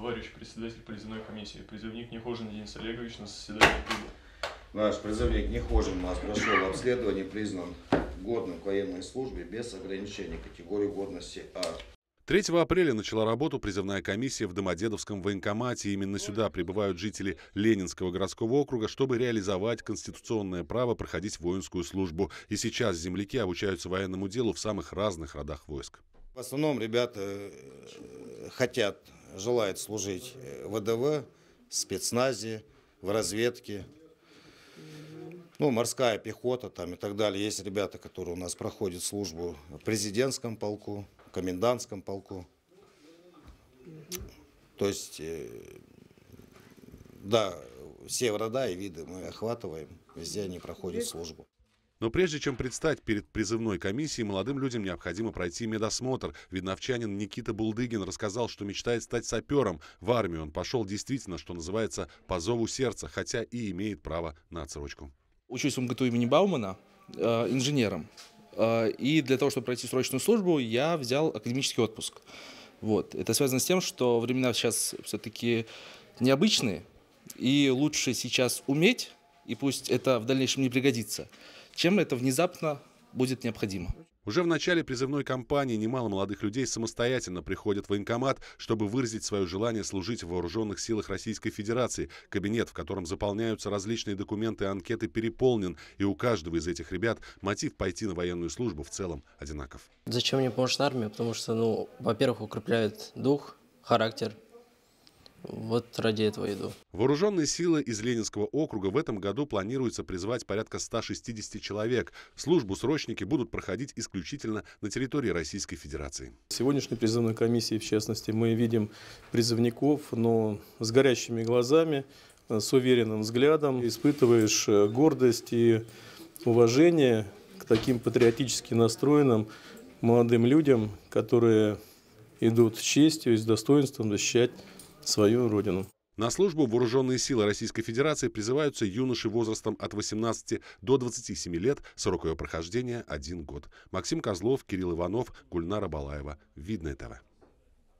Товарищ председатель призывной комиссии, призывник Нехожин Денис Олегович на заседание прибыл. Наш призывник Нехожин у нас прошел обследование, признан годным к военной службе без ограничений категории годности А. 3 апреля начала работу призывная комиссия в Домодедовском военкомате. Именно сюда прибывают жители Ленинского городского округа, чтобы реализовать конституционное право проходить воинскую службу. И сейчас земляки обучаются военному делу в самых разных родах войск. В основном ребята э, хотят желает служить в э, ВДВ, спецназе, в разведке, ну, морская пехота там и так далее. Есть ребята, которые у нас проходят службу в президентском полку, комендантском полку. То есть, э, да, все рода и виды мы охватываем, везде они проходят службу. Но прежде чем предстать перед призывной комиссией, молодым людям необходимо пройти медосмотр. Видновчанин Никита Булдыгин рассказал, что мечтает стать сапером. В армию он пошел действительно, что называется, по зову сердца, хотя и имеет право на отсрочку. Учусь в МГТУ имени Баумана э, инженером. Э, и для того, чтобы пройти срочную службу, я взял академический отпуск. Вот. Это связано с тем, что времена сейчас все-таки необычные, и лучше сейчас уметь, и пусть это в дальнейшем не пригодится – чем это внезапно будет необходимо. Уже в начале призывной кампании немало молодых людей самостоятельно приходят в военкомат, чтобы выразить свое желание служить в вооруженных силах Российской Федерации. Кабинет, в котором заполняются различные документы и анкеты, переполнен, и у каждого из этих ребят мотив пойти на военную службу в целом одинаков. Зачем мне помощь армия? Потому что, ну, во-первых, укрепляет дух, характер, вот ради этого иду. Вооруженные силы из Ленинского округа в этом году планируется призвать порядка 160 человек. Службу срочники будут проходить исключительно на территории Российской Федерации. В сегодняшней призывной комиссии, в частности, мы видим призывников, но с горящими глазами, с уверенным взглядом. Испытываешь э, гордость и уважение к таким патриотически настроенным молодым людям, которые идут с честью и с достоинством защищать свою родину. На службу в вооруженные силы Российской Федерации призываются юноши возрастом от 18 до 27 лет, срок ее прохождения – один год. Максим Козлов, Кирилл Иванов, Гульнара Балаева. видно этого.